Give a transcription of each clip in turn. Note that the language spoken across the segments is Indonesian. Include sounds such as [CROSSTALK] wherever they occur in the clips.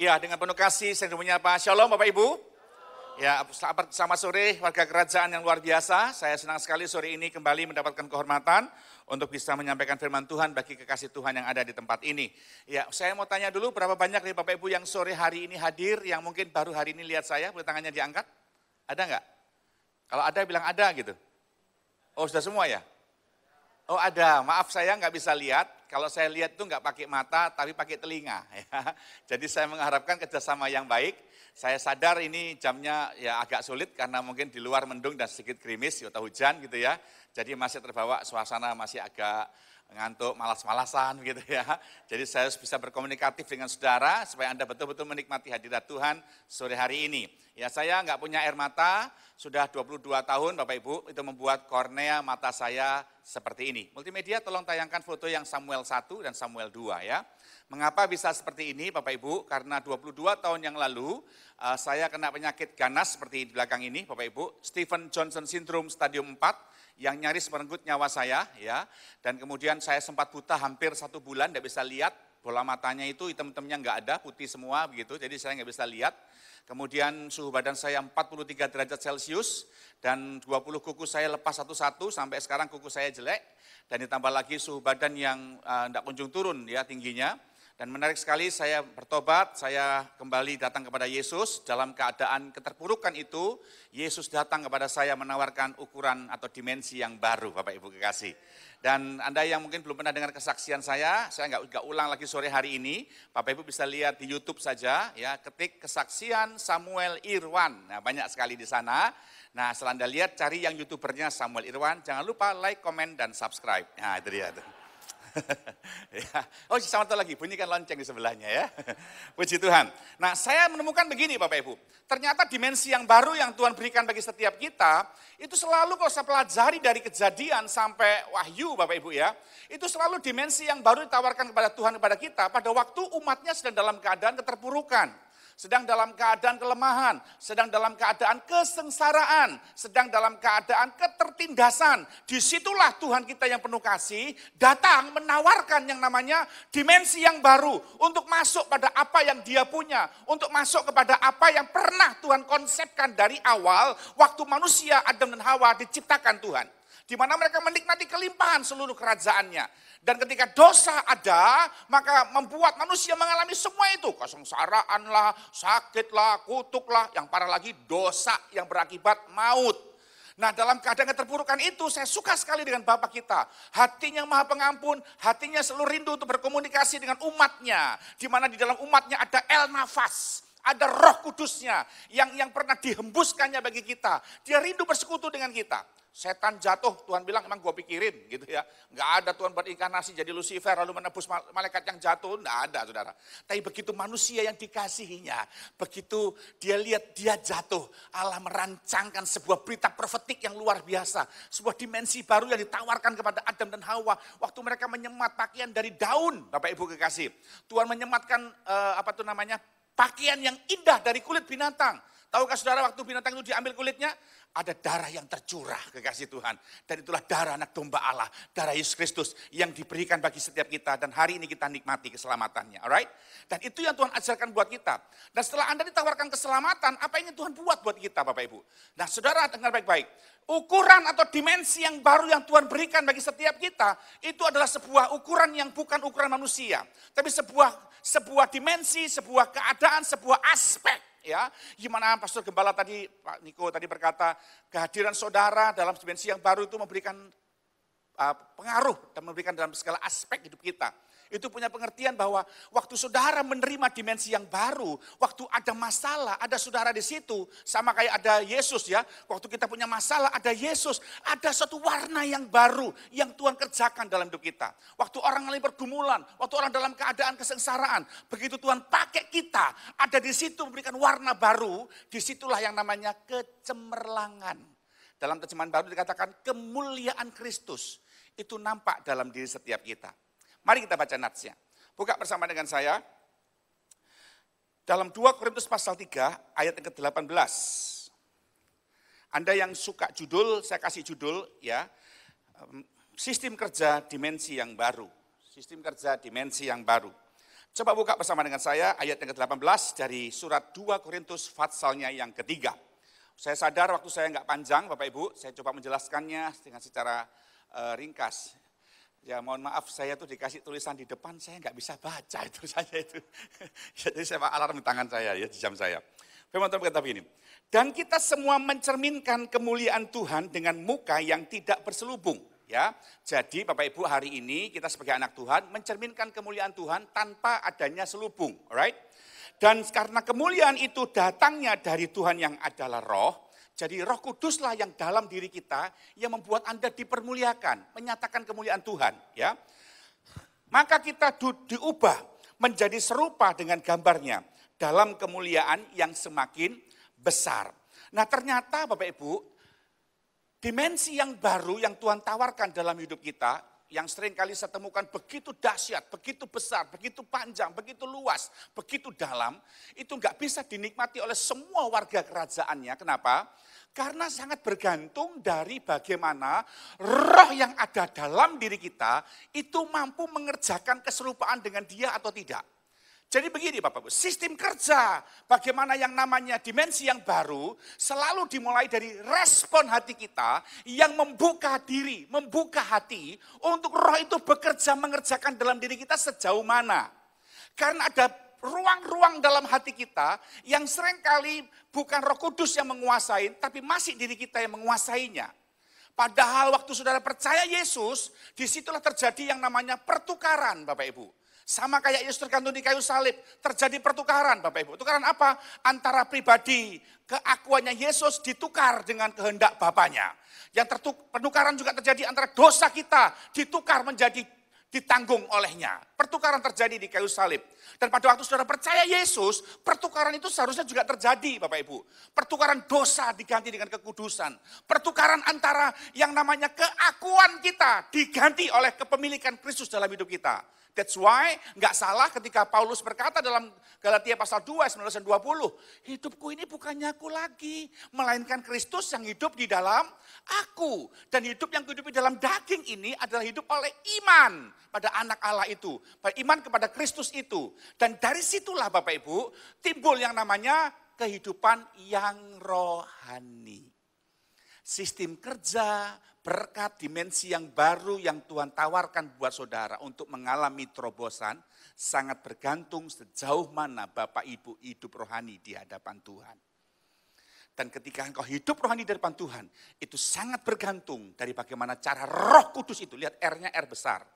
Ya, dengan penuh kasih saya menyapa. Shalom Bapak Ibu. Ya, selamat sore warga kerajaan yang luar biasa. Saya senang sekali sore ini kembali mendapatkan kehormatan untuk bisa menyampaikan firman Tuhan bagi kekasih Tuhan yang ada di tempat ini. Ya, saya mau tanya dulu berapa banyak dari Bapak Ibu yang sore hari ini hadir, yang mungkin baru hari ini lihat saya, boleh tangannya diangkat? Ada nggak? Kalau ada bilang ada gitu. Oh sudah semua ya? Oh ada, maaf saya nggak bisa lihat, kalau saya lihat itu nggak pakai mata, tapi pakai telinga. [LAUGHS] Ya. Jadi saya mengharapkan kerjasama yang baik. Saya sadar ini jamnya ya agak sulit karena mungkin di luar mendung dan sedikit gerimis atau hujan gitu ya. Jadi masih terbawa suasana masih agak ngantuk, malas-malasan gitu ya. Jadi saya harus bisa berkomunikatif dengan saudara supaya Anda betul-betul menikmati hadirat Tuhan sore hari ini. Ya saya nggak punya air mata, sudah 22 tahun Bapak Ibu itu membuat kornea mata saya seperti ini. Multimedia tolong tayangkan foto yang Samuel 1 dan Samuel 2 ya. Mengapa bisa seperti ini Bapak Ibu? Karena 22 tahun yang lalu eh, saya kena penyakit ganas seperti di belakang ini Bapak Ibu. Stephen Johnson Syndrome Stadium 4 yang nyaris merenggut nyawa saya ya. Dan kemudian saya sempat buta hampir satu bulan, tidak bisa lihat. Bola matanya itu hitam-hitamnya nggak ada, putih semua begitu, jadi saya nggak bisa lihat. Kemudian suhu badan saya 43 derajat Celcius dan 20 kuku saya lepas satu-satu sampai sekarang kuku saya jelek dan ditambah lagi suhu badan yang tidak eh, uh, kunjung turun ya tingginya dan menarik sekali saya bertobat, saya kembali datang kepada Yesus dalam keadaan keterpurukan itu, Yesus datang kepada saya menawarkan ukuran atau dimensi yang baru Bapak Ibu kekasih. Dan Anda yang mungkin belum pernah dengar kesaksian saya, saya nggak, enggak ulang lagi sore hari ini, Bapak Ibu bisa lihat di Youtube saja, ya ketik kesaksian Samuel Irwan, nah, banyak sekali di sana. Nah setelah Anda lihat cari yang youtubernya Samuel Irwan, jangan lupa like, komen, dan subscribe. Nah itu dia tuh. [LAUGHS] ya. Oh, sama satu lagi, bunyikan lonceng di sebelahnya ya. [LAUGHS] Puji Tuhan. Nah, saya menemukan begini Bapak Ibu. Ternyata dimensi yang baru yang Tuhan berikan bagi setiap kita, itu selalu kalau saya pelajari dari kejadian sampai wahyu Bapak Ibu ya. Itu selalu dimensi yang baru ditawarkan kepada Tuhan kepada kita pada waktu umatnya sedang dalam keadaan keterpurukan sedang dalam keadaan kelemahan, sedang dalam keadaan kesengsaraan, sedang dalam keadaan ketertindasan. Disitulah Tuhan kita yang penuh kasih datang menawarkan yang namanya dimensi yang baru untuk masuk pada apa yang dia punya, untuk masuk kepada apa yang pernah Tuhan konsepkan dari awal waktu manusia Adam dan Hawa diciptakan Tuhan di mana mereka menikmati kelimpahan seluruh kerajaannya. Dan ketika dosa ada, maka membuat manusia mengalami semua itu. Kesengsaraan lah, sakit lah, kutuk Yang parah lagi dosa yang berakibat maut. Nah dalam keadaan keterpurukan itu saya suka sekali dengan Bapak kita. Hatinya maha pengampun, hatinya selalu rindu untuk berkomunikasi dengan umatnya. Di mana di dalam umatnya ada el nafas ada roh kudusnya yang yang pernah dihembuskannya bagi kita. Dia rindu bersekutu dengan kita. Setan jatuh, Tuhan bilang emang gue pikirin gitu ya. Nggak ada Tuhan berinkarnasi jadi Lucifer lalu menebus malaikat yang jatuh, nggak ada saudara. Tapi begitu manusia yang dikasihinya, begitu dia lihat dia jatuh, Allah merancangkan sebuah berita profetik yang luar biasa. Sebuah dimensi baru yang ditawarkan kepada Adam dan Hawa. Waktu mereka menyemat pakaian dari daun, Bapak Ibu kekasih. Tuhan menyematkan eh, apa tuh namanya pakaian yang indah dari kulit binatang. Tahukah saudara waktu binatang itu diambil kulitnya? ada darah yang tercurah kekasih Tuhan. Dan itulah darah anak domba Allah, darah Yesus Kristus yang diberikan bagi setiap kita. Dan hari ini kita nikmati keselamatannya, alright? Dan itu yang Tuhan ajarkan buat kita. Dan setelah Anda ditawarkan keselamatan, apa yang Tuhan buat buat kita Bapak Ibu? Nah saudara dengar baik-baik. Ukuran atau dimensi yang baru yang Tuhan berikan bagi setiap kita, itu adalah sebuah ukuran yang bukan ukuran manusia. Tapi sebuah sebuah dimensi, sebuah keadaan, sebuah aspek ya. Gimana Pastor Gembala tadi, Pak Niko tadi berkata, kehadiran saudara dalam dimensi yang baru itu memberikan uh, pengaruh dan memberikan dalam segala aspek hidup kita itu punya pengertian bahwa waktu saudara menerima dimensi yang baru, waktu ada masalah, ada saudara di situ, sama kayak ada Yesus ya. Waktu kita punya masalah, ada Yesus, ada satu warna yang baru yang Tuhan kerjakan dalam hidup kita. Waktu orang lain pergumulan, waktu orang dalam keadaan kesengsaraan, begitu Tuhan pakai kita, ada di situ memberikan warna baru, disitulah yang namanya kecemerlangan. Dalam terjemahan baru dikatakan kemuliaan Kristus itu nampak dalam diri setiap kita. Mari kita baca natsnya. Buka bersama dengan saya. Dalam 2 Korintus pasal 3 ayat yang ke-18. Anda yang suka judul, saya kasih judul ya. Sistem kerja dimensi yang baru. Sistem kerja dimensi yang baru. Coba buka bersama dengan saya ayat yang ke-18 dari surat 2 Korintus fatsalnya yang ketiga. Saya sadar waktu saya nggak panjang Bapak Ibu, saya coba menjelaskannya dengan secara eh, ringkas. Ya mohon maaf saya tuh dikasih tulisan di depan saya nggak bisa baca itu [LAUGHS] saja itu. Jadi saya alarm di tangan saya ya di jam saya. Firman Tuhan berkata begini, dan kita semua mencerminkan kemuliaan Tuhan dengan muka yang tidak berselubung. Ya, jadi Bapak Ibu hari ini kita sebagai anak Tuhan mencerminkan kemuliaan Tuhan tanpa adanya selubung, alright? Dan karena kemuliaan itu datangnya dari Tuhan yang adalah roh, jadi roh kuduslah yang dalam diri kita yang membuat Anda dipermuliakan, menyatakan kemuliaan Tuhan. ya. Maka kita diubah menjadi serupa dengan gambarnya dalam kemuliaan yang semakin besar. Nah ternyata Bapak Ibu, dimensi yang baru yang Tuhan tawarkan dalam hidup kita yang sering kali saya temukan begitu dahsyat, begitu besar, begitu panjang, begitu luas, begitu dalam, itu nggak bisa dinikmati oleh semua warga kerajaannya. Kenapa? Karena sangat bergantung dari bagaimana roh yang ada dalam diri kita itu mampu mengerjakan keserupaan dengan dia atau tidak. Jadi begini Bapak Ibu, sistem kerja bagaimana yang namanya dimensi yang baru selalu dimulai dari respon hati kita yang membuka diri, membuka hati untuk roh itu bekerja mengerjakan dalam diri kita sejauh mana. Karena ada ruang-ruang dalam hati kita yang seringkali bukan roh kudus yang menguasai, tapi masih diri kita yang menguasainya. Padahal waktu saudara percaya Yesus, disitulah terjadi yang namanya pertukaran Bapak Ibu sama kayak Yesus tergantung di kayu salib, terjadi pertukaran Bapak Ibu. Tukaran apa? Antara pribadi, keakuannya Yesus ditukar dengan kehendak Bapaknya. Yang tertuk, penukaran juga terjadi antara dosa kita ditukar menjadi ditanggung olehnya. Pertukaran terjadi di kayu salib. Dan pada waktu saudara percaya Yesus, pertukaran itu seharusnya juga terjadi Bapak Ibu. Pertukaran dosa diganti dengan kekudusan. Pertukaran antara yang namanya keakuan kita diganti oleh kepemilikan Kristus dalam hidup kita That's why nggak salah ketika Paulus berkata dalam Galatia pasal 2 19 dan 20, hidupku ini bukannya aku lagi, melainkan Kristus yang hidup di dalam aku. Dan hidup yang hidup di dalam daging ini adalah hidup oleh iman pada anak Allah itu, pada iman kepada Kristus itu. Dan dari situlah Bapak Ibu timbul yang namanya kehidupan yang rohani sistem kerja, berkat dimensi yang baru yang Tuhan tawarkan buat saudara untuk mengalami terobosan sangat bergantung sejauh mana Bapak Ibu hidup rohani di hadapan Tuhan. Dan ketika engkau hidup rohani di hadapan Tuhan, itu sangat bergantung dari bagaimana cara roh kudus itu, lihat R-nya R besar.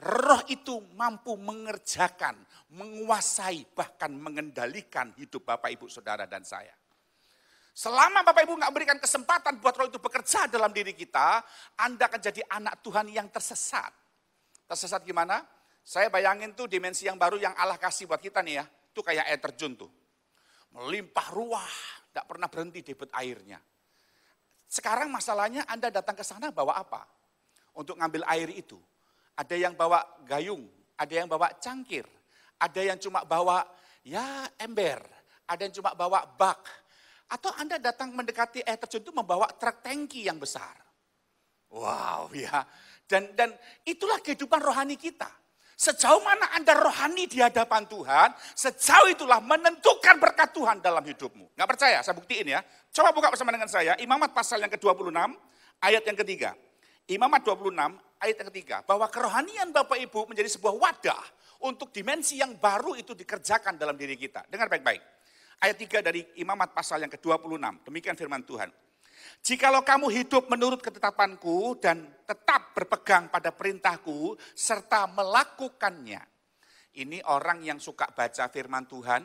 Roh itu mampu mengerjakan, menguasai, bahkan mengendalikan hidup Bapak Ibu Saudara dan saya. Selama Bapak Ibu nggak memberikan kesempatan buat roh itu bekerja dalam diri kita, Anda akan jadi anak Tuhan yang tersesat. Tersesat gimana? Saya bayangin tuh dimensi yang baru yang Allah kasih buat kita nih ya. Itu kayak air terjun tuh. Melimpah ruah, tidak pernah berhenti debit airnya. Sekarang masalahnya Anda datang ke sana bawa apa? Untuk ngambil air itu. Ada yang bawa gayung, ada yang bawa cangkir, ada yang cuma bawa ya ember, ada yang cuma bawa bak, atau Anda datang mendekati air terjun itu membawa truk tangki yang besar. Wow ya. Dan dan itulah kehidupan rohani kita. Sejauh mana Anda rohani di hadapan Tuhan, sejauh itulah menentukan berkat Tuhan dalam hidupmu. Nggak percaya? Saya buktiin ya. Coba buka bersama dengan saya, Imamat pasal yang ke-26, ayat yang ketiga. Imamat 26, ayat yang ketiga. Bahwa kerohanian Bapak Ibu menjadi sebuah wadah untuk dimensi yang baru itu dikerjakan dalam diri kita. Dengar baik-baik ayat 3 dari Imamat pasal yang ke-26. Demikian firman Tuhan. Jikalau kamu hidup menurut ketetapanku dan tetap berpegang pada perintahku serta melakukannya. Ini orang yang suka baca firman Tuhan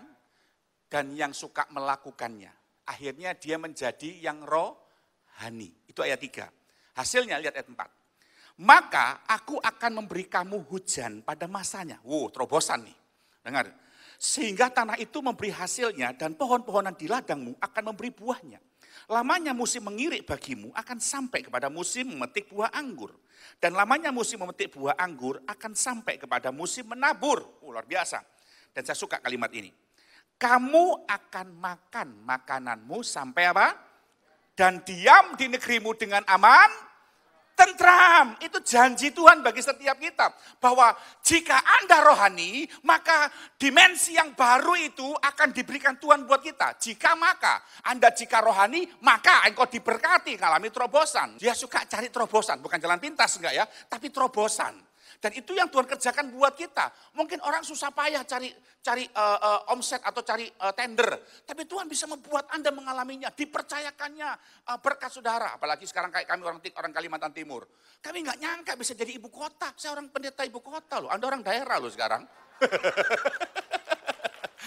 dan yang suka melakukannya. Akhirnya dia menjadi yang rohani. Itu ayat 3. Hasilnya lihat ayat 4 maka aku akan memberi kamu hujan pada masanya. Wow, terobosan nih. Dengar, sehingga tanah itu memberi hasilnya dan pohon-pohonan di ladangmu akan memberi buahnya. Lamanya musim mengirik bagimu akan sampai kepada musim memetik buah anggur. Dan lamanya musim memetik buah anggur akan sampai kepada musim menabur. Oh, luar biasa. Dan saya suka kalimat ini. Kamu akan makan makananmu sampai apa? Dan diam di negerimu dengan aman tentram. Itu janji Tuhan bagi setiap kita. Bahwa jika Anda rohani, maka dimensi yang baru itu akan diberikan Tuhan buat kita. Jika maka, Anda jika rohani, maka engkau diberkati, ngalami terobosan. Dia suka cari terobosan, bukan jalan pintas enggak ya, tapi terobosan. Dan itu yang Tuhan kerjakan buat kita. Mungkin orang susah payah cari cari uh, uh, omset atau cari uh, tender, tapi Tuhan bisa membuat Anda mengalaminya, dipercayakannya uh, berkat saudara. Apalagi sekarang kayak kami orang orang Kalimantan Timur. Kami nggak nyangka bisa jadi ibu kota. Saya orang pendeta ibu kota loh. Anda orang daerah loh sekarang. [LAUGHS]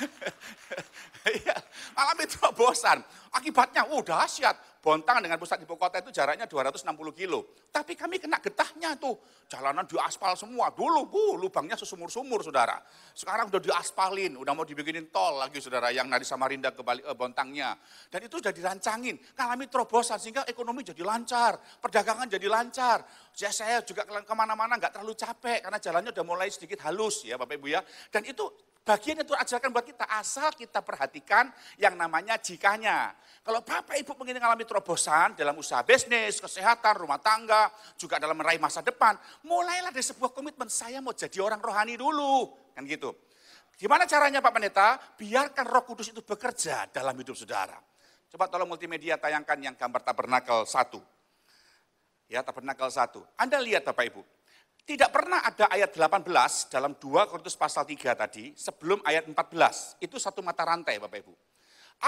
[LAUGHS] Iya, malam itu bosan. Akibatnya, oh, dahsyat. Bontang dengan pusat ibu kota itu jaraknya 260 kilo. Tapi kami kena getahnya tuh. Jalanan di aspal semua. Dulu, bu, lubangnya sesumur-sumur, saudara. Sekarang udah diaspalin, udah mau dibikinin tol lagi, saudara, yang dari Samarinda ke Bali, eh, Bontangnya. Dan itu sudah dirancangin. Kalami terobosan, sehingga ekonomi jadi lancar. Perdagangan jadi lancar. Ya, saya juga kemana-mana nggak terlalu capek, karena jalannya udah mulai sedikit halus, ya Bapak Ibu ya. Dan itu Bagian yang Tuhan ajarkan buat kita, asal kita perhatikan yang namanya jikanya. Kalau Bapak Ibu ingin mengalami terobosan dalam usaha bisnis, kesehatan, rumah tangga, juga dalam meraih masa depan, mulailah dari sebuah komitmen, saya mau jadi orang rohani dulu. Kan gitu. Gimana caranya Pak Pendeta? Biarkan roh kudus itu bekerja dalam hidup saudara. Coba tolong multimedia tayangkan yang gambar tabernakel satu Ya, tabernakel satu Anda lihat Bapak Ibu, tidak pernah ada ayat 18 dalam 2 Korintus pasal 3 tadi sebelum ayat 14. Itu satu mata rantai Bapak Ibu.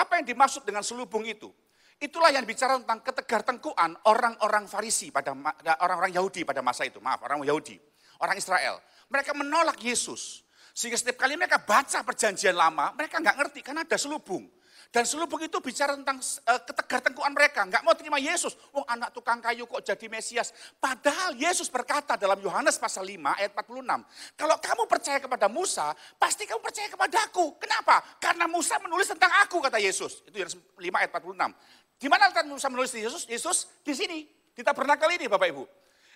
Apa yang dimaksud dengan selubung itu? Itulah yang bicara tentang ketegar tengkuan orang-orang Farisi pada eh, orang-orang Yahudi pada masa itu. Maaf, orang Yahudi, orang Israel. Mereka menolak Yesus. Sehingga setiap kali mereka baca perjanjian lama, mereka nggak ngerti karena ada selubung. Dan selalu begitu bicara tentang uh, ketegar tengkuan mereka. Nggak mau terima Yesus. Wong oh, anak tukang kayu kok jadi Mesias. Padahal Yesus berkata dalam Yohanes pasal 5 ayat 46. Kalau kamu percaya kepada Musa, pasti kamu percaya kepada aku. Kenapa? Karena Musa menulis tentang aku kata Yesus. Itu Yohanes 5 ayat 46. Di mana Musa menulis di Yesus? Yesus di sini. pernah kali ini Bapak Ibu.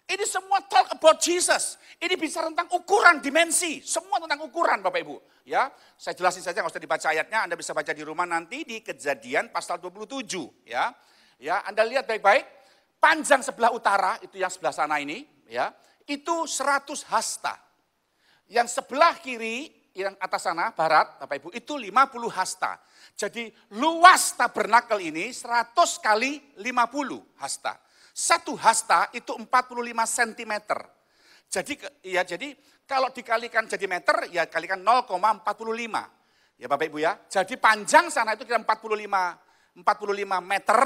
Ini semua talk about Jesus. Ini bisa tentang ukuran, dimensi. Semua tentang ukuran Bapak Ibu. Ya, saya jelasin saja, nggak usah dibaca ayatnya. Anda bisa baca di rumah nanti di kejadian pasal 27. Ya, ya Anda lihat baik-baik. Panjang sebelah utara, itu yang sebelah sana ini. ya Itu 100 hasta. Yang sebelah kiri, yang atas sana, barat, Bapak Ibu, itu 50 hasta. Jadi luas tabernakel ini 100 kali 50 hasta. Satu hasta itu 45 cm. Jadi ya jadi kalau dikalikan jadi meter ya kalikan 0,45. Ya Bapak Ibu ya. Jadi panjang sana itu kira 45 45 meter,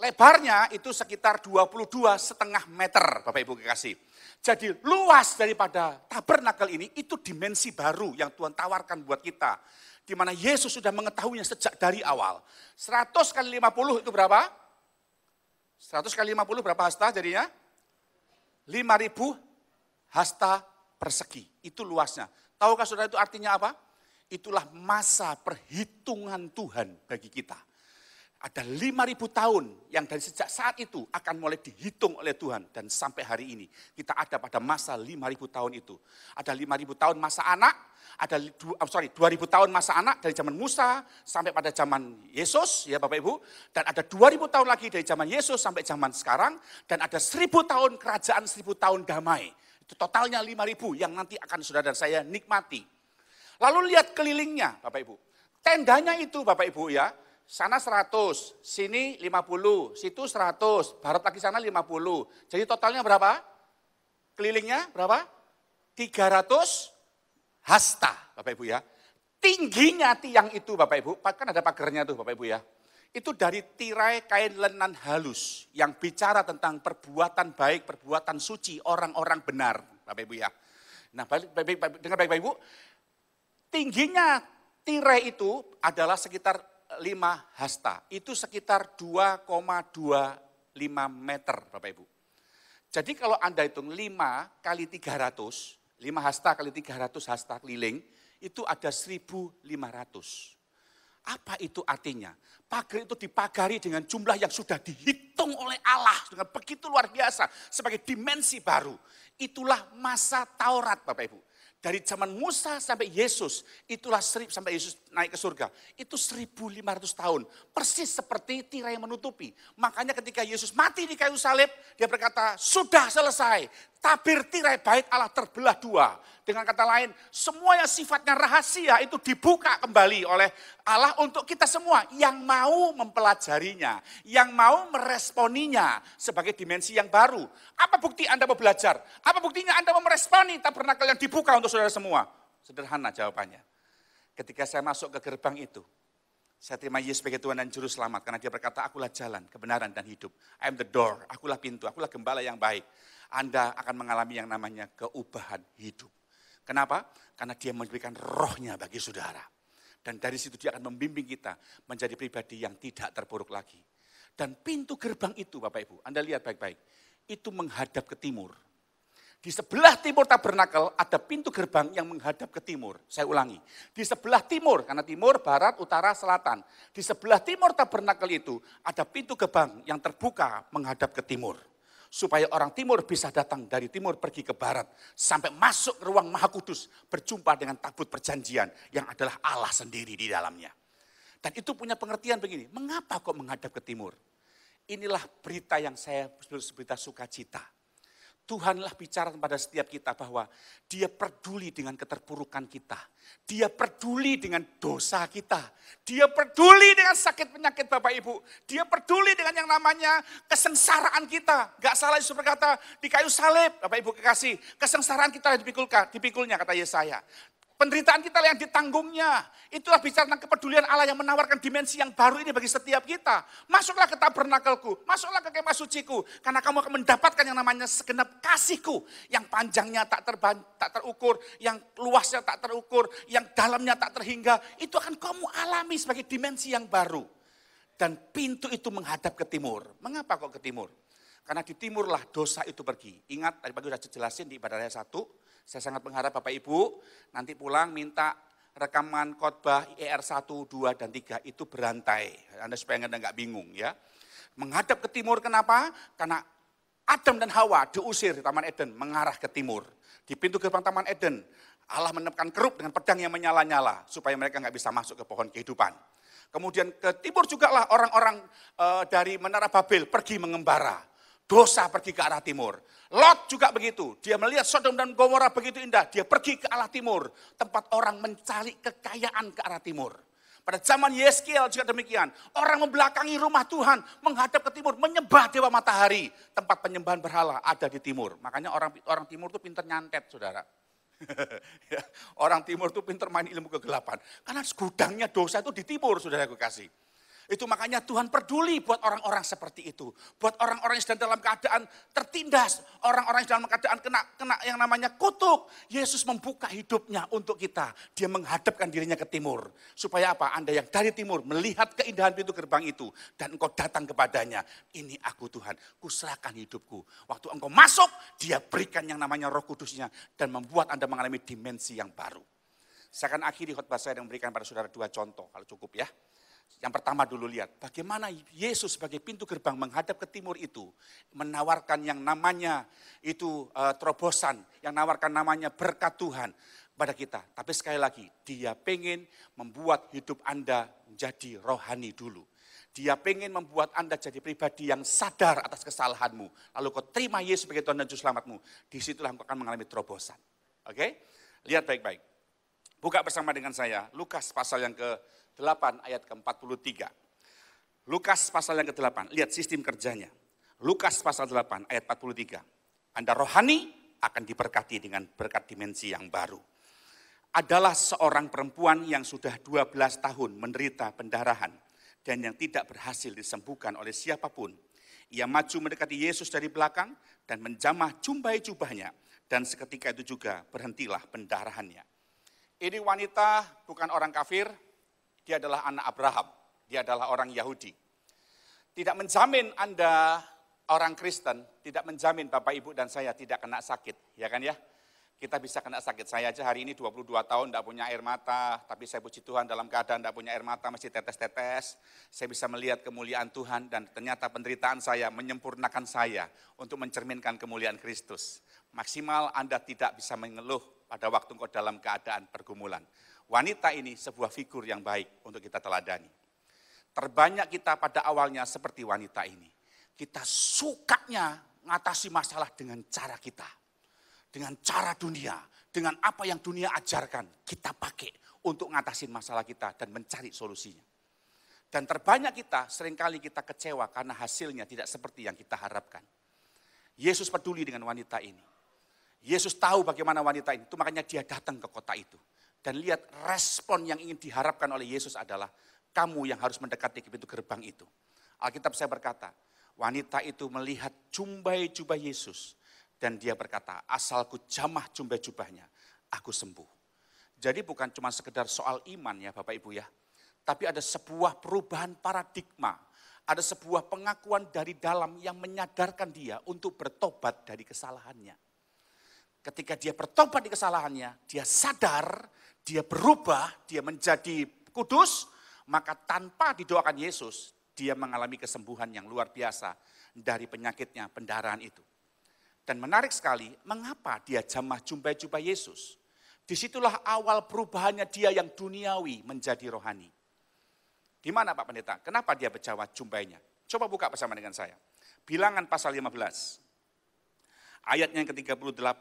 lebarnya itu sekitar 22 setengah meter Bapak Ibu kekasih. Jadi luas daripada tabernakel ini itu dimensi baru yang Tuhan tawarkan buat kita. Di mana Yesus sudah mengetahuinya sejak dari awal. 100 kali 50 itu berapa? 100 kali 50 berapa hasta jadinya? 5000 hasta persegi. Itu luasnya. Tahukah saudara itu artinya apa? Itulah masa perhitungan Tuhan bagi kita. Ada 5.000 tahun yang dari sejak saat itu akan mulai dihitung oleh Tuhan. Dan sampai hari ini kita ada pada masa 5.000 tahun itu. Ada 5.000 tahun masa anak, ada oh sorry 2.000 tahun masa anak dari zaman Musa sampai pada zaman Yesus ya Bapak Ibu. Dan ada 2.000 tahun lagi dari zaman Yesus sampai zaman sekarang. Dan ada 1.000 tahun kerajaan 1.000 tahun damai. Itu totalnya 5.000 yang nanti akan saudara dan saya nikmati. Lalu lihat kelilingnya Bapak Ibu. Tendanya itu Bapak Ibu ya, sana 100, sini 50, situ 100, barat lagi sana 50. Jadi totalnya berapa? Kelilingnya berapa? 300 hasta, Bapak Ibu ya. Tingginya tiang itu Bapak Ibu, kan ada pagernya tuh Bapak Ibu ya. Itu dari tirai kain lenan halus yang bicara tentang perbuatan baik, perbuatan suci orang-orang benar, Bapak Ibu ya. Nah, baik, baik, baik, dengan baik Bapak Ibu, tingginya tirai itu adalah sekitar lima hasta. Itu sekitar 2,25 meter Bapak Ibu. Jadi kalau Anda hitung 5 kali 300, 5 hasta kali 300 hasta keliling, itu ada 1500. Apa itu artinya? Pagar itu dipagari dengan jumlah yang sudah dihitung oleh Allah dengan begitu luar biasa sebagai dimensi baru. Itulah masa Taurat Bapak Ibu dari zaman Musa sampai Yesus, itulah serib sampai Yesus naik ke surga. Itu 1500 tahun, persis seperti tirai yang menutupi. Makanya ketika Yesus mati di kayu salib, dia berkata, sudah selesai tabir tirai bait Allah terbelah dua. Dengan kata lain, semua yang sifatnya rahasia itu dibuka kembali oleh Allah untuk kita semua yang mau mempelajarinya, yang mau meresponinya sebagai dimensi yang baru. Apa bukti Anda mau belajar? Apa buktinya Anda mau meresponi tak pernah kalian dibuka untuk saudara semua? Sederhana jawabannya. Ketika saya masuk ke gerbang itu, saya terima Yesus sebagai Tuhan dan Juru Selamat. Karena dia berkata, akulah jalan, kebenaran, dan hidup. I am the door, akulah pintu, akulah gembala yang baik. Anda akan mengalami yang namanya keubahan hidup. Kenapa? Karena dia memberikan rohnya bagi saudara. Dan dari situ dia akan membimbing kita menjadi pribadi yang tidak terburuk lagi. Dan pintu gerbang itu Bapak Ibu, Anda lihat baik-baik. Itu menghadap ke timur. Di sebelah timur tabernakel ada pintu gerbang yang menghadap ke timur. Saya ulangi. Di sebelah timur, karena timur, barat, utara, selatan. Di sebelah timur tabernakel itu ada pintu gerbang yang terbuka menghadap ke timur supaya orang timur bisa datang dari timur pergi ke barat sampai masuk ke ruang Maha Kudus berjumpa dengan tabut perjanjian yang adalah Allah sendiri di dalamnya. Dan itu punya pengertian begini, mengapa kok menghadap ke timur? Inilah berita yang saya sebut berita sukacita. Tuhanlah bicara kepada setiap kita bahwa dia peduli dengan keterpurukan kita. Dia peduli dengan dosa kita. Dia peduli dengan sakit penyakit Bapak Ibu. Dia peduli dengan yang namanya kesengsaraan kita. Gak salah Yesus berkata di kayu salib Bapak Ibu kekasih. Kesengsaraan kita yang dipikulkan, dipikulnya kata Yesaya. Penderitaan kita yang ditanggungnya. Itulah bicara tentang kepedulian Allah yang menawarkan dimensi yang baru ini bagi setiap kita. Masuklah ke tabernakelku, masuklah ke kemah suciku. Karena kamu akan mendapatkan yang namanya segenap kasihku. Yang panjangnya tak, terban, tak terukur, yang luasnya tak terukur, yang dalamnya tak terhingga. Itu akan kamu alami sebagai dimensi yang baru. Dan pintu itu menghadap ke timur. Mengapa kok ke timur? Karena di timurlah dosa itu pergi. Ingat tadi pagi sudah jelasin di ibadah satu saya sangat mengharap Bapak Ibu nanti pulang minta rekaman khotbah IR 1, 2, dan 3 itu berantai. Anda supaya Anda nggak bingung ya. Menghadap ke timur kenapa? Karena Adam dan Hawa diusir di Taman Eden mengarah ke timur. Di pintu gerbang Taman Eden Allah menemukan kerup dengan pedang yang menyala-nyala supaya mereka nggak bisa masuk ke pohon kehidupan. Kemudian ke timur juga lah orang-orang eh, dari Menara Babel pergi mengembara dosa pergi ke arah timur. Lot juga begitu. Dia melihat Sodom dan Gomora begitu indah. Dia pergi ke arah timur. Tempat orang mencari kekayaan ke arah timur. Pada zaman Yeskiel juga demikian. Orang membelakangi rumah Tuhan, menghadap ke timur, menyembah dewa matahari. Tempat penyembahan berhala ada di timur. Makanya orang orang timur itu pinter nyantet, saudara. [LAUGHS] Ya, orang timur itu pinter main ilmu kegelapan. Karena gudangnya dosa itu di timur, saudara aku kasih. Itu makanya Tuhan peduli buat orang-orang seperti itu. Buat orang-orang yang sedang dalam keadaan tertindas. Orang-orang yang sedang dalam keadaan kena, kena yang namanya kutuk. Yesus membuka hidupnya untuk kita. Dia menghadapkan dirinya ke timur. Supaya apa? Anda yang dari timur melihat keindahan pintu gerbang itu. Dan engkau datang kepadanya. Ini aku Tuhan, kuserahkan hidupku. Waktu engkau masuk, dia berikan yang namanya roh kudusnya. Dan membuat Anda mengalami dimensi yang baru. Saya akan akhiri khotbah saya dan memberikan pada saudara dua contoh kalau cukup ya. Yang pertama dulu lihat, bagaimana Yesus sebagai pintu gerbang menghadap ke timur itu menawarkan yang namanya itu uh, terobosan, yang nawarkan namanya berkat Tuhan pada kita. Tapi sekali lagi, dia pengen membuat hidup Anda menjadi rohani dulu. Dia pengen membuat Anda jadi pribadi yang sadar atas kesalahanmu. Lalu kau terima Yesus sebagai Tuhan dan Juru Selamatmu. Disitulah engkau akan mengalami terobosan. Oke? Lihat baik-baik. Buka bersama dengan saya, Lukas pasal yang ke 8 ayat ke-43. Lukas pasal yang ke-8, lihat sistem kerjanya. Lukas pasal 8 ayat 43. Anda rohani akan diberkati dengan berkat dimensi yang baru. Adalah seorang perempuan yang sudah 12 tahun menderita pendarahan dan yang tidak berhasil disembuhkan oleh siapapun. Ia maju mendekati Yesus dari belakang dan menjamah jumbai jubahnya dan seketika itu juga berhentilah pendarahannya. Ini wanita bukan orang kafir, dia adalah anak Abraham, dia adalah orang Yahudi. Tidak menjamin Anda orang Kristen, tidak menjamin Bapak Ibu dan saya tidak kena sakit, ya kan ya? Kita bisa kena sakit. Saya aja hari ini 22 tahun tidak punya air mata, tapi saya puji Tuhan dalam keadaan tidak punya air mata, masih tetes-tetes. Saya bisa melihat kemuliaan Tuhan dan ternyata penderitaan saya menyempurnakan saya untuk mencerminkan kemuliaan Kristus. Maksimal Anda tidak bisa mengeluh pada waktu engkau dalam keadaan pergumulan. Wanita ini sebuah figur yang baik untuk kita teladani. Terbanyak kita pada awalnya seperti wanita ini. Kita sukanya mengatasi masalah dengan cara kita. Dengan cara dunia, dengan apa yang dunia ajarkan, kita pakai untuk ngatasin masalah kita dan mencari solusinya. Dan terbanyak kita seringkali kita kecewa karena hasilnya tidak seperti yang kita harapkan. Yesus peduli dengan wanita ini. Yesus tahu bagaimana wanita ini, itu makanya dia datang ke kota itu. Dan lihat respon yang ingin diharapkan oleh Yesus adalah kamu yang harus mendekati ke pintu gerbang itu. Alkitab saya berkata, wanita itu melihat jumbai jubah Yesus. Dan dia berkata, asalku jamah jumbai jubahnya, aku sembuh. Jadi bukan cuma sekedar soal iman ya Bapak Ibu ya. Tapi ada sebuah perubahan paradigma. Ada sebuah pengakuan dari dalam yang menyadarkan dia untuk bertobat dari kesalahannya ketika dia bertobat di kesalahannya, dia sadar, dia berubah, dia menjadi kudus, maka tanpa didoakan Yesus, dia mengalami kesembuhan yang luar biasa dari penyakitnya, pendarahan itu. Dan menarik sekali, mengapa dia jamah jumpai-jumpai Yesus? Disitulah awal perubahannya dia yang duniawi menjadi rohani. Di mana Pak Pendeta? Kenapa dia berjawab jumpainya? Coba buka bersama dengan saya. Bilangan pasal 15. Ayatnya yang ke-38.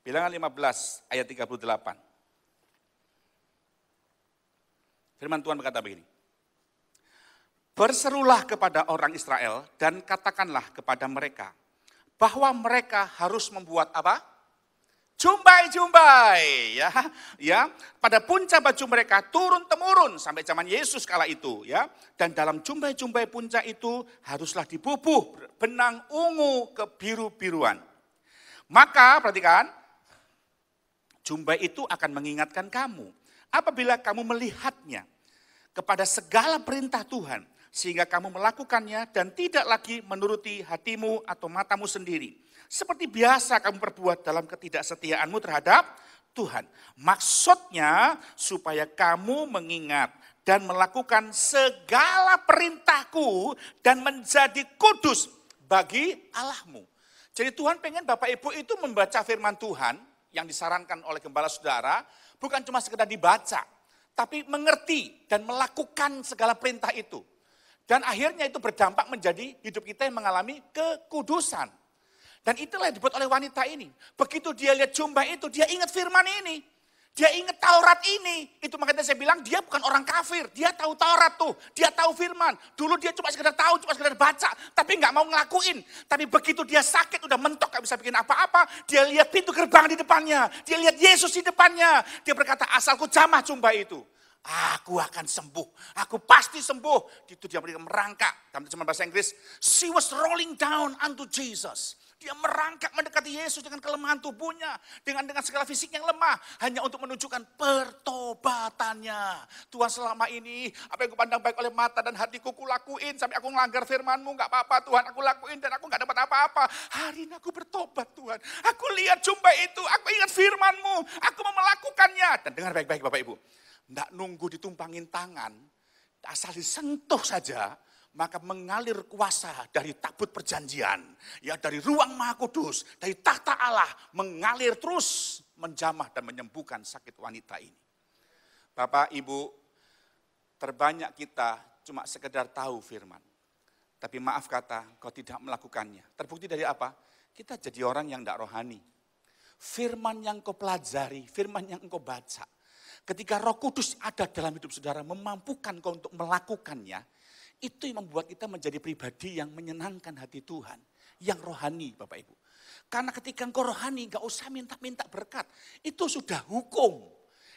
Bilangan 15 ayat 38. Firman Tuhan berkata begini. Berserulah kepada orang Israel dan katakanlah kepada mereka bahwa mereka harus membuat apa? Jumbai-jumbai ya. Ya, pada puncak baju mereka turun temurun sampai zaman Yesus kala itu ya. Dan dalam jumbai-jumbai puncak itu haruslah dibubuh benang ungu kebiru-biruan. Maka perhatikan, Jumbai itu akan mengingatkan kamu. Apabila kamu melihatnya kepada segala perintah Tuhan, sehingga kamu melakukannya dan tidak lagi menuruti hatimu atau matamu sendiri. Seperti biasa kamu perbuat dalam ketidaksetiaanmu terhadap Tuhan. Maksudnya supaya kamu mengingat dan melakukan segala perintahku dan menjadi kudus bagi Allahmu. Jadi Tuhan pengen Bapak Ibu itu membaca firman Tuhan, yang disarankan oleh gembala saudara bukan cuma sekedar dibaca, tapi mengerti dan melakukan segala perintah itu. Dan akhirnya itu berdampak menjadi hidup kita yang mengalami kekudusan. Dan itulah yang dibuat oleh wanita ini. Begitu dia lihat jumlah itu, dia ingat firman ini. Dia ingat Taurat ini. Itu makanya saya bilang dia bukan orang kafir. Dia tahu Taurat tuh. Dia tahu firman. Dulu dia cuma sekedar tahu, cuma sekedar baca. Tapi nggak mau ngelakuin. Tapi begitu dia sakit, udah mentok, gak bisa bikin apa-apa. Dia lihat pintu gerbang di depannya. Dia lihat Yesus di depannya. Dia berkata, asalku jamah jumpa itu aku akan sembuh. Aku pasti sembuh. Itu dia merangkak. Dalam terjemahan bahasa Inggris, she was rolling down unto Jesus. Dia merangkak mendekati Yesus dengan kelemahan tubuhnya, dengan dengan segala fisik yang lemah, hanya untuk menunjukkan pertobatannya. Tuhan selama ini, apa yang kupandang baik oleh mata dan hatiku, lakuin sampai aku melanggar FirmanMu, mu nggak apa-apa Tuhan, aku lakuin dan aku gak dapat apa-apa. Hari ini aku bertobat Tuhan, aku lihat jumpa itu, aku ingat FirmanMu, aku mau melakukannya. Dan dengar baik-baik Bapak Ibu, tidak nunggu ditumpangin tangan, asal disentuh saja, maka mengalir kuasa dari tabut perjanjian, ya dari ruang maha kudus, dari tahta Allah, mengalir terus menjamah dan menyembuhkan sakit wanita ini. Bapak, Ibu, terbanyak kita cuma sekedar tahu firman. Tapi maaf kata, kau tidak melakukannya. Terbukti dari apa? Kita jadi orang yang tidak rohani. Firman yang kau pelajari, firman yang kau baca, Ketika roh kudus ada dalam hidup saudara, memampukan kau untuk melakukannya, itu yang membuat kita menjadi pribadi yang menyenangkan hati Tuhan. Yang rohani Bapak Ibu. Karena ketika engkau rohani enggak usah minta-minta berkat. Itu sudah hukum.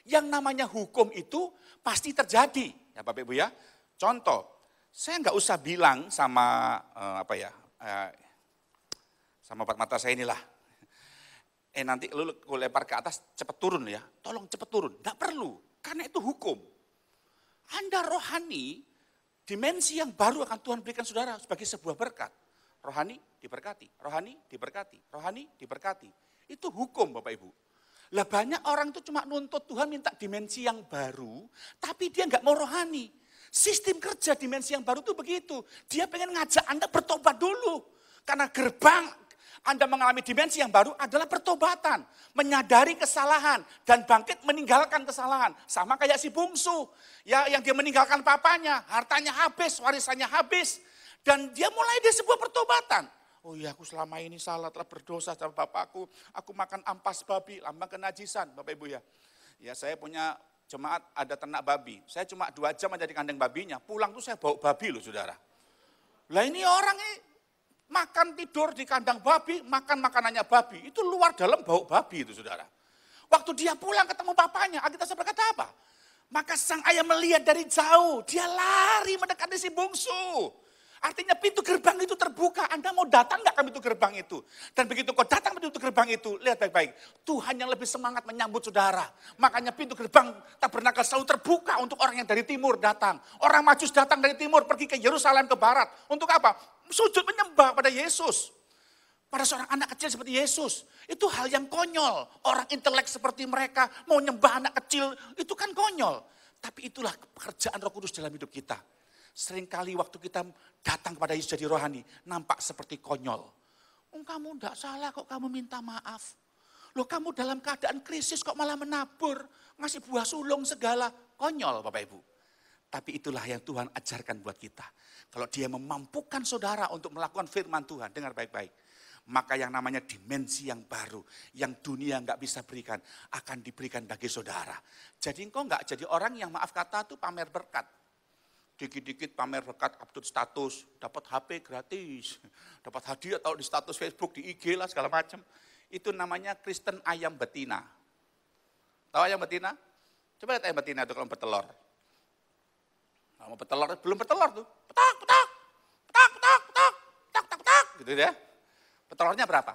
Yang namanya hukum itu pasti terjadi. Ya Bapak Ibu ya. Contoh, saya enggak usah bilang sama eh, apa ya eh, sama empat mata saya inilah eh nanti lu gue lempar ke atas cepet turun ya, tolong cepet turun. Tidak perlu, karena itu hukum. Anda rohani, dimensi yang baru akan Tuhan berikan saudara sebagai sebuah berkat. Rohani diberkati, rohani diberkati, rohani diberkati. Itu hukum Bapak Ibu. Lah banyak orang tuh cuma nuntut Tuhan minta dimensi yang baru, tapi dia nggak mau rohani. Sistem kerja dimensi yang baru tuh begitu. Dia pengen ngajak Anda bertobat dulu. Karena gerbang anda mengalami dimensi yang baru adalah pertobatan. Menyadari kesalahan dan bangkit meninggalkan kesalahan. Sama kayak si bungsu. ya Yang dia meninggalkan papanya, hartanya habis, warisannya habis. Dan dia mulai dia sebuah pertobatan. Oh iya aku selama ini salah telah berdosa sama bapakku. Aku makan ampas babi, lambang kenajisan Bapak Ibu ya. Ya saya punya jemaat ada ternak babi. Saya cuma dua jam aja di kandang babinya. Pulang tuh saya bawa babi loh saudara. Lah ini orang ini Makan tidur di kandang babi, makan makanannya babi. Itu luar dalam bau babi itu saudara. Waktu dia pulang ketemu bapaknya, Alkitab berkata apa? Maka sang ayah melihat dari jauh, dia lari mendekati si bungsu. Artinya pintu gerbang itu terbuka. Anda mau datang nggak ke pintu gerbang itu? Dan begitu kau datang ke pintu gerbang itu, lihat baik-baik. Tuhan yang lebih semangat menyambut saudara. Makanya pintu gerbang tak tabernakel selalu terbuka untuk orang yang dari timur datang. Orang majus datang dari timur pergi ke Yerusalem ke barat. Untuk apa? sujud menyembah pada Yesus. Pada seorang anak kecil seperti Yesus. Itu hal yang konyol. Orang intelek seperti mereka mau nyembah anak kecil, itu kan konyol. Tapi itulah pekerjaan roh kudus dalam hidup kita. Seringkali waktu kita datang kepada Yesus jadi rohani, nampak seperti konyol. Oh, kamu tidak salah kok kamu minta maaf. Loh kamu dalam keadaan krisis kok malah menabur. Ngasih buah sulung segala. Konyol Bapak Ibu. Tapi itulah yang Tuhan ajarkan buat kita. Kalau dia memampukan saudara untuk melakukan firman Tuhan, dengar baik-baik. Maka yang namanya dimensi yang baru, yang dunia nggak bisa berikan, akan diberikan bagi saudara. Jadi engkau nggak jadi orang yang maaf kata itu pamer berkat. Dikit-dikit pamer berkat, update status, dapat HP gratis, dapat hadiah atau di status Facebook, di IG lah segala macam. Itu namanya Kristen ayam betina. Tahu ayam betina? Coba lihat ayam betina itu kalau bertelur mau petelor belum petelor tuh. Petak, petak, petak, petak, petak, petak, petak, petak. Gitu ya. petelornya berapa?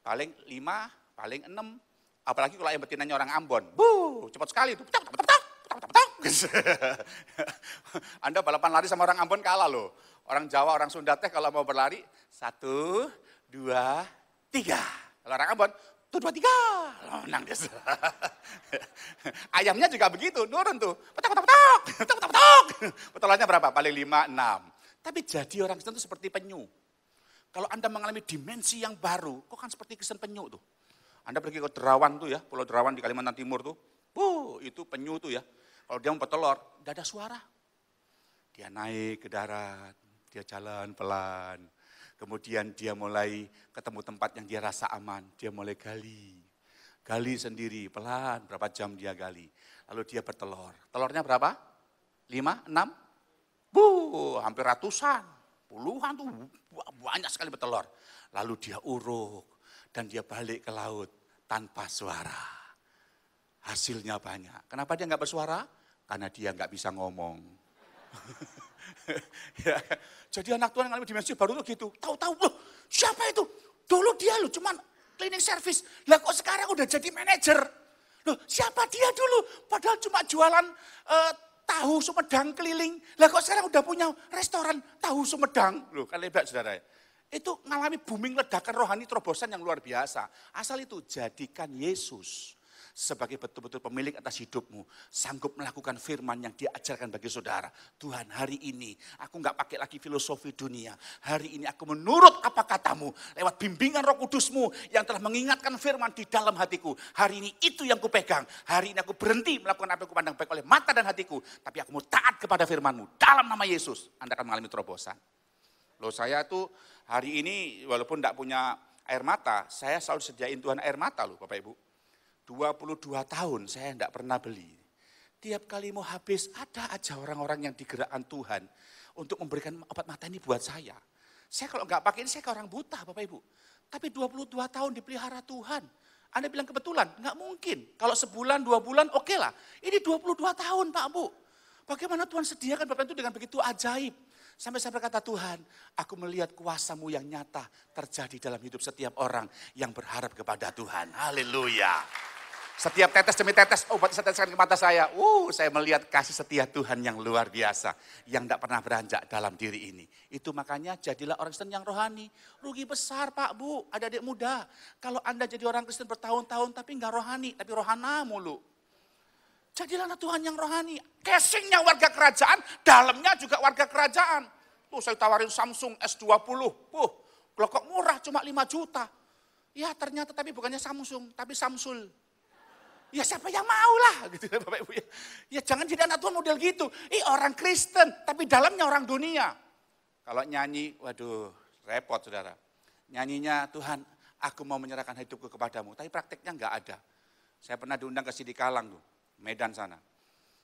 Paling lima, paling enam. Apalagi kalau yang betinanya orang Ambon. Bu, cepat sekali petok petok petok petak, petak, petak. Anda balapan lari sama orang Ambon kalah loh. Orang Jawa, orang Sunda teh kalau mau berlari, satu, dua, tiga. Kalau orang Ambon, satu dua tiga, menang dia. [LAUGHS] Ayamnya juga begitu, nurun tuh, petok petok petok, petok petok, petok Petulannya berapa? Paling lima enam. Tapi jadi orang Kristen itu seperti penyu. Kalau Anda mengalami dimensi yang baru, kok kan seperti Kristen penyu tuh. Anda pergi ke Derawan tuh ya, Pulau Derawan di Kalimantan Timur tuh. Wuh, itu penyu tuh ya. Kalau dia mau petelor tidak ada suara. Dia naik ke darat, dia jalan pelan Kemudian dia mulai ketemu tempat yang dia rasa aman, dia mulai gali. Gali sendiri, pelan berapa jam dia gali. Lalu dia bertelur. Telurnya berapa? Lima, enam? Bu, hampir ratusan. Puluhan tuh banyak sekali bertelur. Lalu dia uruk dan dia balik ke laut tanpa suara. Hasilnya banyak. Kenapa dia nggak bersuara? Karena dia nggak bisa ngomong. [LAUGHS] [LAUGHS] ya. Jadi anak Tuhan yang alami dimensi baru tuh gitu. Tahu-tahu loh, siapa itu? Dulu dia loh cuman cleaning service. Lah kok sekarang udah jadi manager Loh, siapa dia dulu? Padahal cuma jualan uh, tahu Sumedang keliling. Lah kok sekarang udah punya restoran tahu Sumedang? Loh, kan lebat saudara Itu ngalami booming ledakan rohani terobosan yang luar biasa. Asal itu jadikan Yesus sebagai betul-betul pemilik atas hidupmu. Sanggup melakukan firman yang diajarkan bagi saudara. Tuhan hari ini aku nggak pakai lagi filosofi dunia. Hari ini aku menurut apa katamu. Lewat bimbingan roh kudusmu yang telah mengingatkan firman di dalam hatiku. Hari ini itu yang kupegang. Hari ini aku berhenti melakukan apa yang kupandang baik oleh mata dan hatiku. Tapi aku mau taat kepada firmanmu. Dalam nama Yesus Anda akan mengalami terobosan. Loh saya tuh hari ini walaupun tidak punya air mata, saya selalu sediain Tuhan air mata loh Bapak Ibu. 22 tahun saya tidak pernah beli. Tiap kali mau habis ada aja orang-orang yang digerakkan Tuhan untuk memberikan obat mata ini buat saya. Saya kalau nggak pakai ini saya kayak orang buta Bapak Ibu. Tapi 22 tahun dipelihara Tuhan. Anda bilang kebetulan, nggak mungkin. Kalau sebulan, dua bulan, oke okay lah. Ini 22 tahun Pak Bu. Bagaimana Tuhan sediakan Bapak itu dengan begitu ajaib. Sampai saya berkata Tuhan, aku melihat kuasamu yang nyata terjadi dalam hidup setiap orang yang berharap kepada Tuhan. Haleluya. Setiap tetes demi tetes obat oh, saya teteskan ke mata saya. Uh, saya melihat kasih setia Tuhan yang luar biasa. Yang tidak pernah beranjak dalam diri ini. Itu makanya jadilah orang Kristen yang rohani. Rugi besar Pak Bu, ada adik muda. Kalau Anda jadi orang Kristen bertahun-tahun tapi nggak rohani, tapi rohana mulu. Jadilah anak Tuhan yang rohani. Casingnya warga kerajaan, dalamnya juga warga kerajaan. Tuh saya tawarin Samsung S20. uh kelokok murah cuma 5 juta. Ya ternyata tapi bukannya Samsung, tapi Samsung Ya siapa yang mau lah [LAUGHS] gitu ya Bapak Ibu ya. Ya jangan jadi anak Tuhan model gitu. Ih orang Kristen tapi dalamnya orang dunia. Kalau nyanyi, waduh repot saudara. Nyanyinya Tuhan aku mau menyerahkan hidupku kepadamu. Tapi prakteknya enggak ada. Saya pernah diundang ke Sidikalang tuh, Medan sana.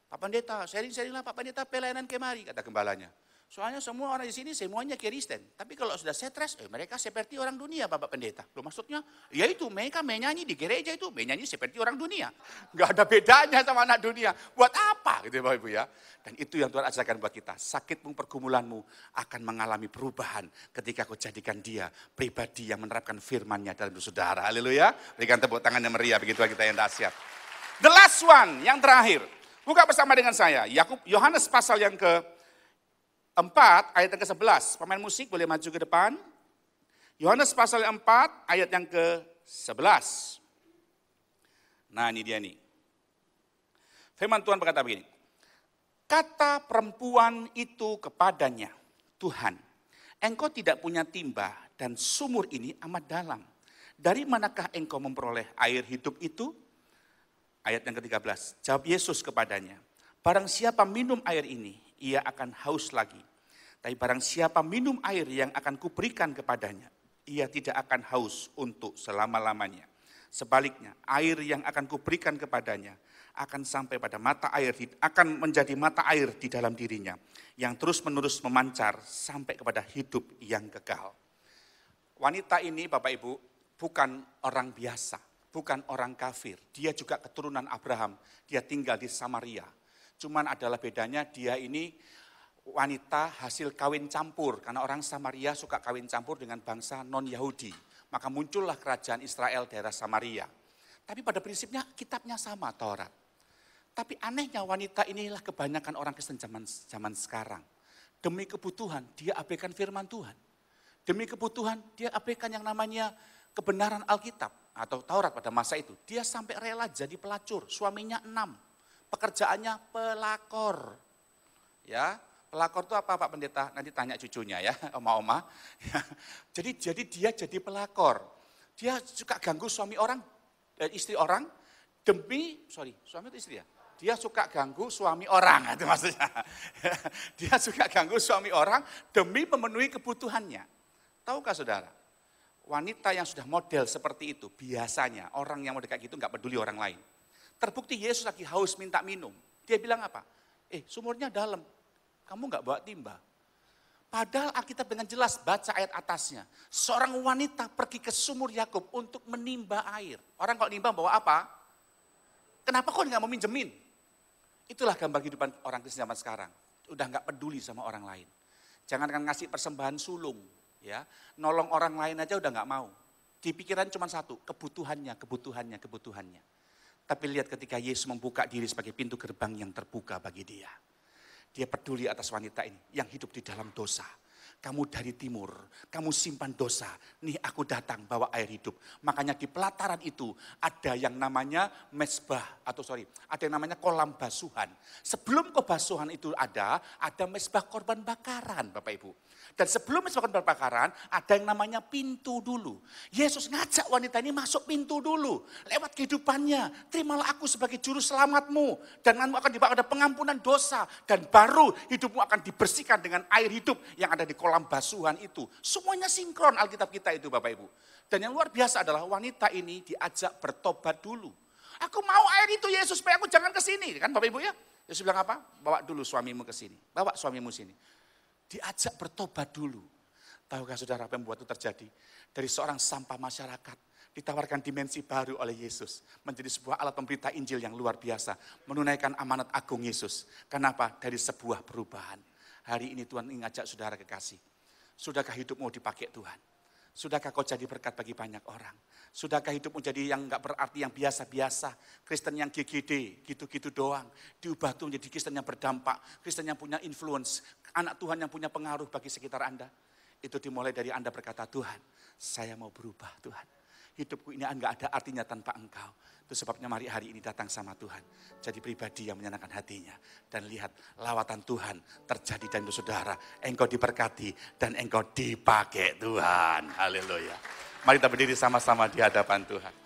Pak Pendeta, sharing-sharing lah Pak Pendeta pelayanan kemari, kata gembalanya. Soalnya semua orang di sini semuanya Kristen. Tapi kalau sudah stres, eh, mereka seperti orang dunia Bapak Pendeta. Loh maksudnya, ya itu mereka menyanyi di gereja itu, menyanyi seperti orang dunia. Gak ada bedanya sama anak dunia. Buat apa gitu Bapak Ibu ya. Dan itu yang Tuhan ajarkan buat kita. Sakitmu pergumulanmu akan mengalami perubahan ketika kau jadikan dia pribadi yang menerapkan firmannya dalam saudara. Haleluya. Berikan tepuk tangan yang meriah begitu kita yang dahsyat. The last one, yang terakhir. Buka bersama dengan saya, Yakub Yohanes pasal yang ke 4 ayat yang ke-11. Pemain musik boleh maju ke depan. Yohanes pasal 4 ayat yang ke-11. Nah ini dia nih. Firman Tuhan berkata begini. Kata perempuan itu kepadanya, Tuhan, engkau tidak punya timba dan sumur ini amat dalam. Dari manakah engkau memperoleh air hidup itu? Ayat yang ke-13, jawab Yesus kepadanya, barang siapa minum air ini, ia akan haus lagi. Tapi barang siapa minum air yang akan kuberikan kepadanya, ia tidak akan haus untuk selama-lamanya. Sebaliknya, air yang akan kuberikan kepadanya akan sampai pada mata air, akan menjadi mata air di dalam dirinya yang terus-menerus memancar sampai kepada hidup yang kekal. Wanita ini, Bapak Ibu, bukan orang biasa, bukan orang kafir. Dia juga keturunan Abraham. Dia tinggal di Samaria. Cuman adalah bedanya dia ini wanita hasil kawin campur. Karena orang Samaria suka kawin campur dengan bangsa non-Yahudi. Maka muncullah kerajaan Israel daerah Samaria. Tapi pada prinsipnya kitabnya sama Taurat. Tapi anehnya wanita inilah kebanyakan orang Kristen zaman, zaman sekarang. Demi kebutuhan dia abaikan firman Tuhan. Demi kebutuhan dia abaikan yang namanya kebenaran Alkitab atau Taurat pada masa itu. Dia sampai rela jadi pelacur, suaminya enam pekerjaannya pelakor. Ya, pelakor itu apa Pak Pendeta? Nanti tanya cucunya ya, [LAUGHS] oma-oma. Ya. Jadi jadi dia jadi pelakor. Dia suka ganggu suami orang, eh, istri orang demi, sorry, suami itu istri ya? Dia suka ganggu suami orang, [LAUGHS] itu maksudnya. [LAUGHS] Dia suka ganggu suami orang demi memenuhi kebutuhannya. Tahukah saudara, wanita yang sudah model seperti itu, biasanya orang yang mau dekat gitu nggak peduli orang lain Terbukti Yesus lagi haus minta minum. Dia bilang apa? Eh sumurnya dalam, kamu nggak bawa timba. Padahal Alkitab dengan jelas baca ayat atasnya. Seorang wanita pergi ke sumur Yakub untuk menimba air. Orang kalau nimba bawa apa? Kenapa kok nggak mau minjemin? Itulah gambar kehidupan orang Kristen zaman sekarang. Udah nggak peduli sama orang lain. Jangan kan ngasih persembahan sulung, ya. Nolong orang lain aja udah nggak mau. Di pikiran cuma satu, kebutuhannya, kebutuhannya, kebutuhannya. Tapi lihat ketika Yesus membuka diri sebagai pintu gerbang yang terbuka bagi dia. Dia peduli atas wanita ini yang hidup di dalam dosa kamu dari timur, kamu simpan dosa. Nih aku datang bawa air hidup. Makanya di pelataran itu ada yang namanya mesbah atau sorry, ada yang namanya kolam basuhan. Sebelum basuhan itu ada, ada mesbah korban bakaran Bapak Ibu. Dan sebelum mesbah korban bakaran ada yang namanya pintu dulu. Yesus ngajak wanita ini masuk pintu dulu. Lewat kehidupannya, terimalah aku sebagai juru selamatmu. Dan kamu akan dibawa ada pengampunan dosa. Dan baru hidupmu akan dibersihkan dengan air hidup yang ada di kolam dalam basuhan itu. Semuanya sinkron Alkitab kita itu Bapak Ibu. Dan yang luar biasa adalah wanita ini diajak bertobat dulu. Aku mau air itu Yesus supaya aku jangan ke sini. Kan Bapak Ibu ya? Yesus bilang apa? Bawa dulu suamimu ke sini. Bawa suamimu sini. Diajak bertobat dulu. Tahukah saudara apa yang membuat itu terjadi? Dari seorang sampah masyarakat ditawarkan dimensi baru oleh Yesus. Menjadi sebuah alat pemberita Injil yang luar biasa. Menunaikan amanat agung Yesus. Kenapa? Dari sebuah perubahan. Hari ini Tuhan ingin ngajak saudara kekasih. Sudahkah hidupmu dipakai Tuhan? Sudahkah kau jadi berkat bagi banyak orang? Sudahkah hidupmu jadi yang enggak berarti, yang biasa-biasa? Kristen yang GGD, gitu-gitu doang. Diubah tuh menjadi Kristen yang berdampak, Kristen yang punya influence, anak Tuhan yang punya pengaruh bagi sekitar Anda. Itu dimulai dari Anda berkata, Tuhan, saya mau berubah Tuhan hidupku ini enggak ada artinya tanpa engkau. Itu sebabnya mari hari ini datang sama Tuhan. Jadi pribadi yang menyenangkan hatinya. Dan lihat lawatan Tuhan terjadi dan saudara. Engkau diberkati dan engkau dipakai Tuhan. Haleluya. Mari kita berdiri sama-sama di hadapan Tuhan.